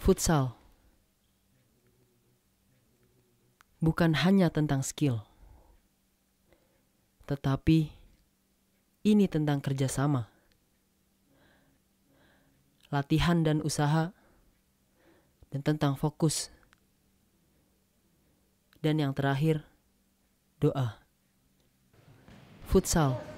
Futsal bukan hanya tentang skill, tetapi ini tentang kerjasama, latihan, dan usaha, dan tentang fokus. Dan yang terakhir, doa. Futsal.